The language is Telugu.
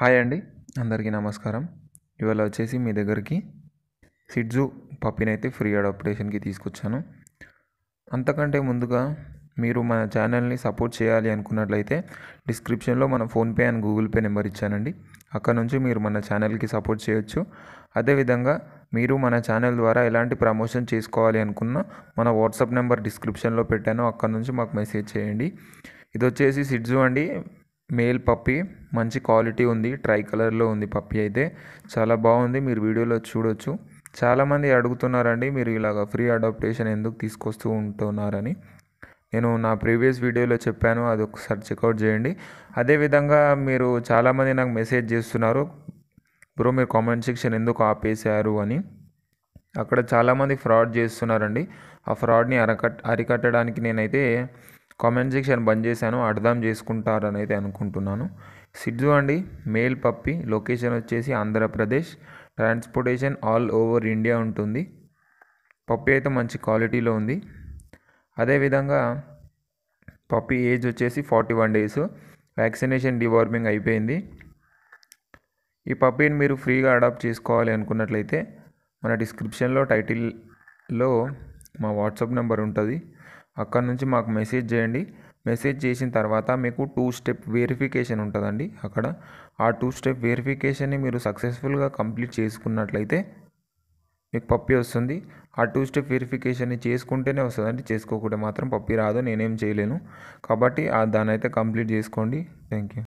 హాయ్ అండి అందరికీ నమస్కారం ఇవాళ వచ్చేసి మీ దగ్గరికి సిడ్జు పప్పిని అయితే ఫ్రీ అడాప్టేషన్కి తీసుకొచ్చాను అంతకంటే ముందుగా మీరు మన ఛానల్ని సపోర్ట్ చేయాలి అనుకున్నట్లయితే డిస్క్రిప్షన్లో మన PhonePe and Google Pay number ఇచ్చానండి అక్కడ నుంచి మీరు మన ఛానల్కి సపోర్ట్ చేయొచ్చు అదేవిధంగా మీరు మన ఛానల్ ద్వారా ఎలాంటి ప్రమోషన్ చేసుకోవాలి అనుకున్నా మన వాట్సాప్ నెంబర్ డిస్క్రిప్షన్లో పెట్టాను అక్కడ నుంచి మాకు మెసేజ్ చేయండి ఇది వచ్చేసి సిడ్జు అండి మేల్ పప్పి మంచి క్వాలిటీ ఉంది ట్రై కలర్లో ఉంది పప్పి అయితే చాలా బాగుంది మీరు వీడియోలో చూడొచ్చు చాలామంది అడుగుతున్నారండి మీరు ఇలాగ ఫ్రీ అడాప్టేషన్ ఎందుకు తీసుకొస్తూ ఉంటున్నారని నేను నా ప్రీవియస్ వీడియోలో చెప్పాను అది ఒకసారి చెక్అవుట్ చేయండి అదేవిధంగా మీరు చాలామంది నాకు మెసేజ్ చేస్తున్నారు బ్రో మీరు కామెంట్ సెక్షన్ ఎందుకు ఆపేశారు అని అక్కడ చాలామంది ఫ్రాడ్ చేస్తున్నారండి ఆ ఫ్రాడ్ని అరకట్ అరికట్టడానికి నేనైతే కామెంట్ సెక్షన్ బంద్ చేశాను అర్థం చేసుకుంటారని అయితే అనుకుంటున్నాను సిడ్జు అండి మేల్ పప్పి లొకేషన్ వచ్చేసి Andhra Pradesh transportation all over India ఉంటుంది పప్పి అయితే మంచి క్వాలిటీలో ఉంది అదేవిధంగా పప్పి ఏజ్ వచ్చేసి forty one days vaccination deworming అయిపోయింది ఈ పప్పీని మీరు ఫ్రీగా అడాప్ట్ చేసుకోవాలి అనుకున్నట్లయితే మన డిస్క్రిప్షన్లో టైటిల్లో మా వాట్సాప్ నెంబర్ ఉంటుంది అక్కడ నుంచి మాకు మెసేజ్ చేయండి మెసేజ్ చేసిన తర్వాత మీకు టూ స్టెప్ వెరిఫికేషన్ ఉంటుందండి అక్కడ ఆ టూ స్టెప్ వెరిఫికేషన్ని మీరు సక్సెస్ఫుల్గా కంప్లీట్ చేసుకున్నట్లయితే మీకు పప్పి వస్తుంది ఆ టూ స్టెప్ వెరిఫికేషన్ని చేసుకుంటేనే వస్తుందండి చేసుకోకుండా మాత్రం పప్పి రాదు నేనేం చేయలేను కాబట్టి దాన్ని అయితే కంప్లీట్ చేసుకోండి థ్యాంక్ యూ